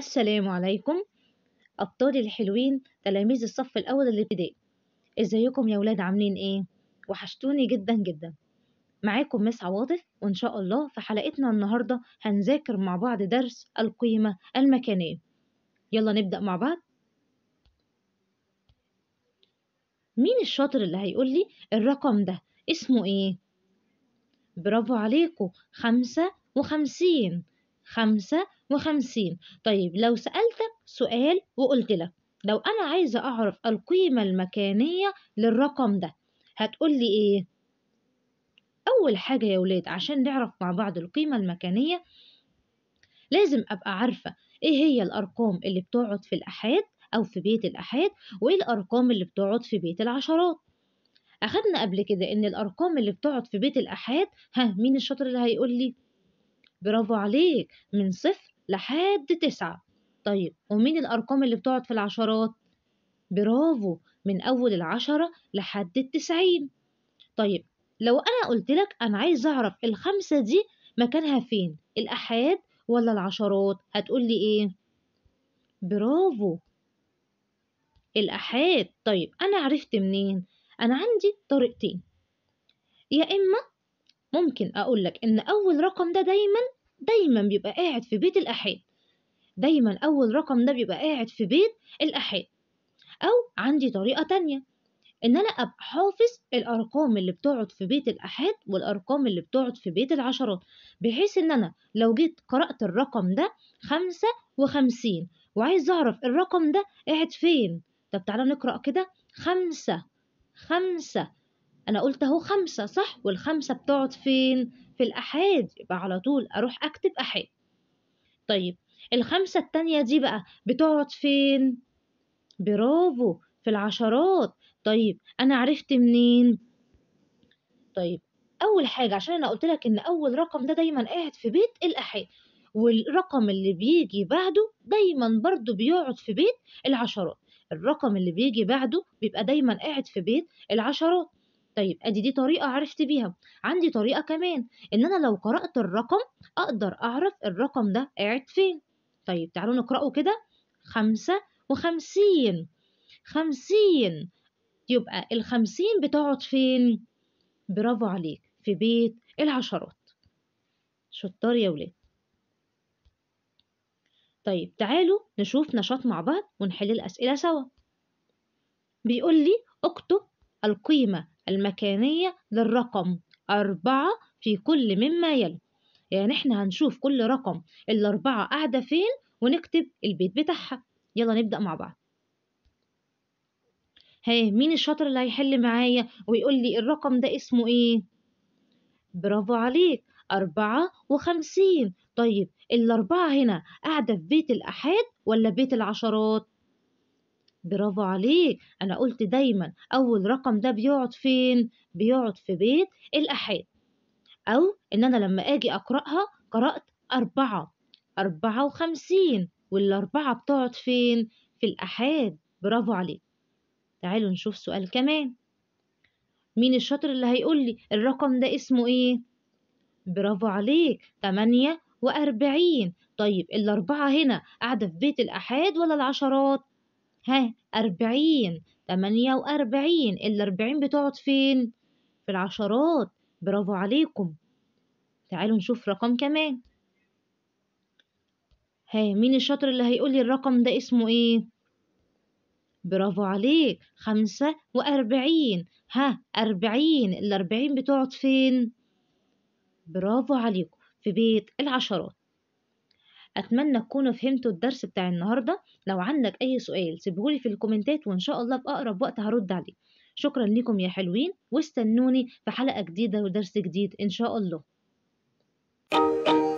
السلام عليكم أبطالي الحلوين تلاميذ الصف الأول الابتدائي ازيكم يا ولاد عاملين ايه وحشتوني جدا جدا معاكم مس عواطف وان شاء الله في حلقتنا النهارده هنذاكر مع بعض درس القيمة المكانية يلا نبدأ مع بعض مين الشاطر اللي هيقول لي الرقم ده اسمه ايه برافو عليكم خمسة وخمسين خمسة وخمسين طيب لو سألتك سؤال وقلت لك لو أنا عايزة أعرف القيمة المكانية للرقم ده هتقول لي إيه؟ أول حاجة يا ولاد عشان نعرف مع بعض القيمة المكانية لازم أبقى عارفة إيه هي الأرقام اللي بتقعد في الأحاد أو في بيت الأحاد وإيه الأرقام اللي بتقعد في بيت العشرات أخدنا قبل كده إن الأرقام اللي بتقعد في بيت الأحاد ها مين الشاطر اللي هيقول لي؟ برافو عليك من صفر لحد تسعة طيب ومين الأرقام اللي بتقعد في العشرات؟ برافو من أول العشرة لحد التسعين طيب لو أنا قلتلك أنا عايز أعرف الخمسة دي مكانها فين الأحاد ولا العشرات هتقولي إيه؟ برافو الأحاد طيب أنا عرفت منين؟ أنا عندي طريقتين يا إما ممكن أقول لك إن أول رقم ده دايما دايما بيبقى قاعد في بيت الأحاد دايما أول رقم ده بيبقى قاعد في بيت الأحاد أو عندي طريقة تانية إن أنا أبقى حافظ الأرقام اللي بتقعد في بيت الأحاد والأرقام اللي بتقعد في بيت العشرات بحيث إن أنا لو جيت قرأت الرقم ده خمسة وخمسين وعايز أعرف الرقم ده قاعد فين طب تعالى نقرأ كده خمسة خمسة انا قلت اهو خمسة صح والخمسة بتقعد فين في الأحاد يبقى على طول أروح أكتب أحاد طيب الخمسة التانية دي بقى بتقعد فين برافو في العشرات طيب أنا عرفت منين طيب أول حاجة عشان أنا قلت لك إن أول رقم ده دايما قاعد في بيت الأحاد والرقم اللي بيجي بعده دايما برضو بيقعد في بيت العشرات الرقم اللي بيجي بعده بيبقى دايما قاعد في بيت العشرات طيب ادي دي طريقه عرفت بيها عندي طريقه كمان ان انا لو قرات الرقم اقدر اعرف الرقم ده قاعد فين طيب تعالوا نقراه كده خمسة وخمسين خمسين يبقى الخمسين بتقعد فين برافو عليك في بيت العشرات شطار يا ولاد طيب تعالوا نشوف نشاط مع بعض ونحل الأسئلة سوا بيقول لي اكتب القيمة المكانية للرقم أربعة في كل مما يلي يعني احنا هنشوف كل رقم الأربعة قاعدة فين ونكتب البيت بتاعها يلا نبدأ مع بعض هاي مين الشاطر اللي هيحل معايا ويقول لي الرقم ده اسمه ايه برافو عليك أربعة وخمسين طيب الأربعة هنا قاعدة في بيت الأحاد ولا بيت العشرات برافو عليك انا قلت دايما اول رقم ده بيقعد فين بيقعد في بيت الاحاد او ان انا لما اجي اقراها قرات أربعة أربعة وخمسين والأربعة بتقعد فين في الأحاد برافو عليك تعالوا نشوف سؤال كمان مين الشاطر اللي هيقول لي الرقم ده اسمه ايه برافو عليك تمانية وأربعين طيب الأربعة هنا قاعدة في بيت الأحاد ولا العشرات ها أربعين تمانية وأربعين الأربعين بتقعد فين؟ في العشرات برافو عليكم تعالوا نشوف رقم كمان ها مين الشاطر اللي هيقولي الرقم ده اسمه ايه؟ برافو عليك خمسة وأربعين ها أربعين الأربعين بتقعد فين؟ برافو عليكم في بيت العشرات أتمنى تكونوا فهمتوا الدرس بتاع النهاردة لو عندك أي سؤال سيبهولي في الكومنتات وإن شاء الله في أقرب وقت هرد عليه شكرا لكم يا حلوين واستنوني في حلقة جديدة ودرس جديد إن شاء الله